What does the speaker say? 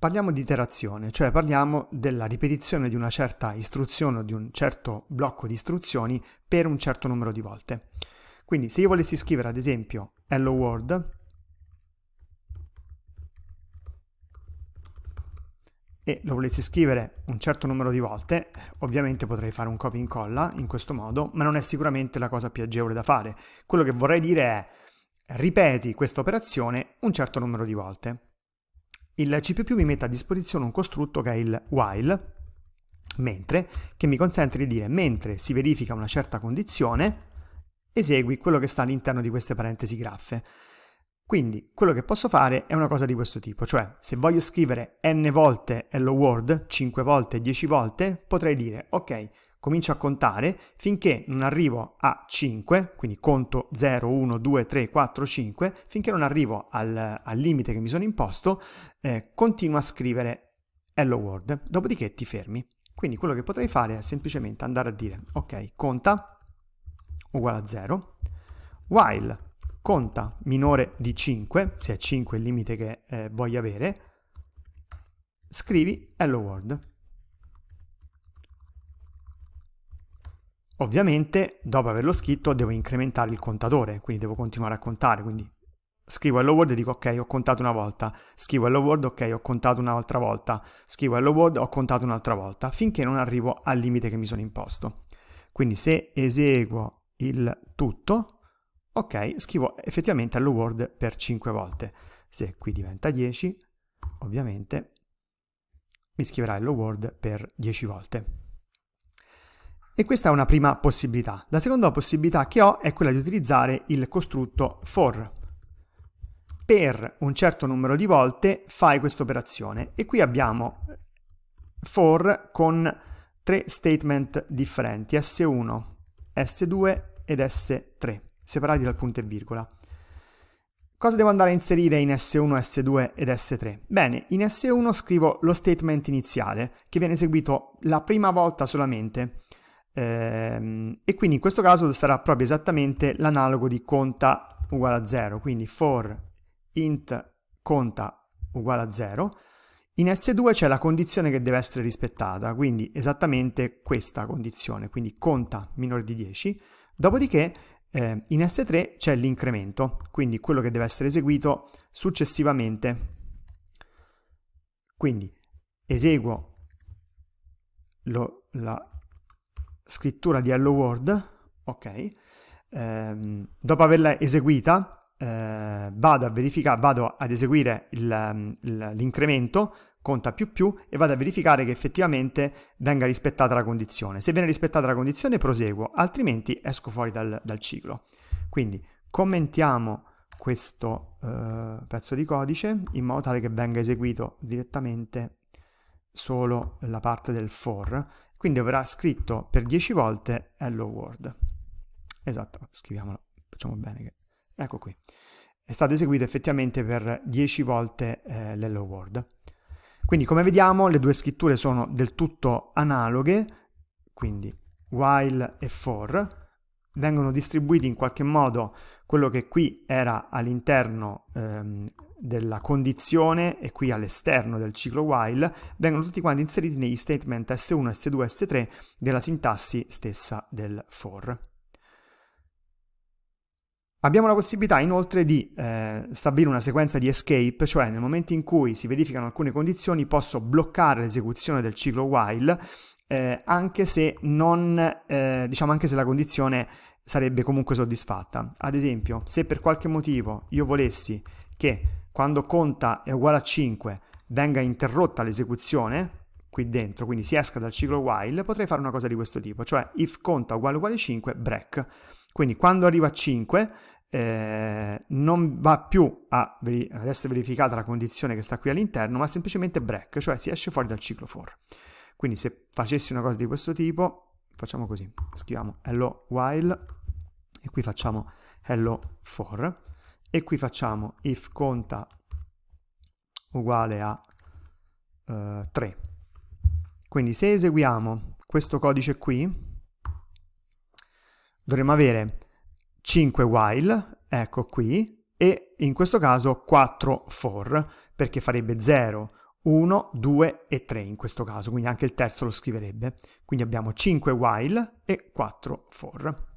Parliamo di iterazione, cioè parliamo della ripetizione di una certa istruzione o di un certo blocco di istruzioni per un certo numero di volte. Quindi se io volessi scrivere ad esempio hello world e lo volessi scrivere un certo numero di volte, ovviamente potrei fare un copy e incolla in questo modo, ma non è sicuramente la cosa più agevole da fare. Quello che vorrei dire è ripeti questa operazione un certo numero di volte il C++ mi mette a disposizione un costrutto che è il while, mentre, che mi consente di dire mentre si verifica una certa condizione, esegui quello che sta all'interno di queste parentesi graffe. Quindi quello che posso fare è una cosa di questo tipo, cioè se voglio scrivere n volte hello world, 5 volte, 10 volte, potrei dire ok, comincio a contare finché non arrivo a 5, quindi conto 0, 1, 2, 3, 4, 5, finché non arrivo al, al limite che mi sono imposto, eh, continuo a scrivere hello world, dopodiché ti fermi. Quindi quello che potrei fare è semplicemente andare a dire ok, conta uguale a 0, while conta minore di 5, se è 5 il limite che eh, voglio avere, scrivi hello world. Ovviamente, dopo averlo scritto, devo incrementare il contatore, quindi devo continuare a contare, quindi scrivo hello world e dico ok, ho contato una volta, scrivo hello world, ok, ho contato un'altra volta, scrivo hello world, ho contato un'altra volta, finché non arrivo al limite che mi sono imposto. Quindi se eseguo il tutto, ok, scrivo effettivamente hello world per 5 volte. Se qui diventa 10, ovviamente mi scriverà hello world per 10 volte. E questa è una prima possibilità. La seconda possibilità che ho è quella di utilizzare il costrutto for. Per un certo numero di volte fai questa operazione e qui abbiamo for con tre statement differenti, S1, S2 ed S3, separati dal punto e virgola. Cosa devo andare a inserire in S1, S2 ed S3? Bene, in S1 scrivo lo statement iniziale, che viene eseguito la prima volta solamente, Ehm, e quindi in questo caso sarà proprio esattamente l'analogo di conta uguale a 0, quindi for int conta uguale a 0. In S2 c'è la condizione che deve essere rispettata, quindi esattamente questa condizione, quindi conta minore di 10. Dopodiché eh, in S3 c'è l'incremento, quindi quello che deve essere eseguito successivamente. Quindi eseguo lo, la scrittura di Hello World, ok, ehm, dopo averla eseguita eh, vado a verificare, vado ad eseguire il, mm, il, l'incremento, conta più più e vado a verificare che effettivamente venga rispettata la condizione. Se viene rispettata la condizione proseguo, altrimenti esco fuori dal, dal ciclo. Quindi commentiamo questo eh, pezzo di codice in modo tale che venga eseguito direttamente solo la parte del for quindi avrà scritto per 10 volte hello world. Esatto, scriviamolo, facciamo bene. che... Ecco qui. È stato eseguito effettivamente per 10 volte eh, l'hello world. Quindi come vediamo le due scritture sono del tutto analoghe, quindi while e for, vengono distribuiti in qualche modo quello che qui era all'interno ehm, della condizione e qui all'esterno del ciclo while vengono tutti quanti inseriti negli statement S1, S2, S3 della sintassi stessa del for. Abbiamo la possibilità inoltre di eh, stabilire una sequenza di escape, cioè nel momento in cui si verificano alcune condizioni posso bloccare l'esecuzione del ciclo while eh, anche, se non, eh, diciamo anche se la condizione sarebbe comunque soddisfatta. Ad esempio, se per qualche motivo io volessi che quando conta è uguale a 5 venga interrotta l'esecuzione qui dentro, quindi si esca dal ciclo while, potrei fare una cosa di questo tipo, cioè if conta uguale uguale 5, break. Quindi quando arriva a 5 eh, non va più a, ad essere verificata la condizione che sta qui all'interno, ma semplicemente break, cioè si esce fuori dal ciclo for. Quindi se facessi una cosa di questo tipo, facciamo così, scriviamo hello while e qui facciamo hello for e qui facciamo if conta uguale a eh, 3. Quindi se eseguiamo questo codice qui, dovremmo avere 5 while, ecco qui, e in questo caso 4 for, perché farebbe 0, 1, 2 e 3 in questo caso, quindi anche il terzo lo scriverebbe. Quindi abbiamo 5 while e 4 for.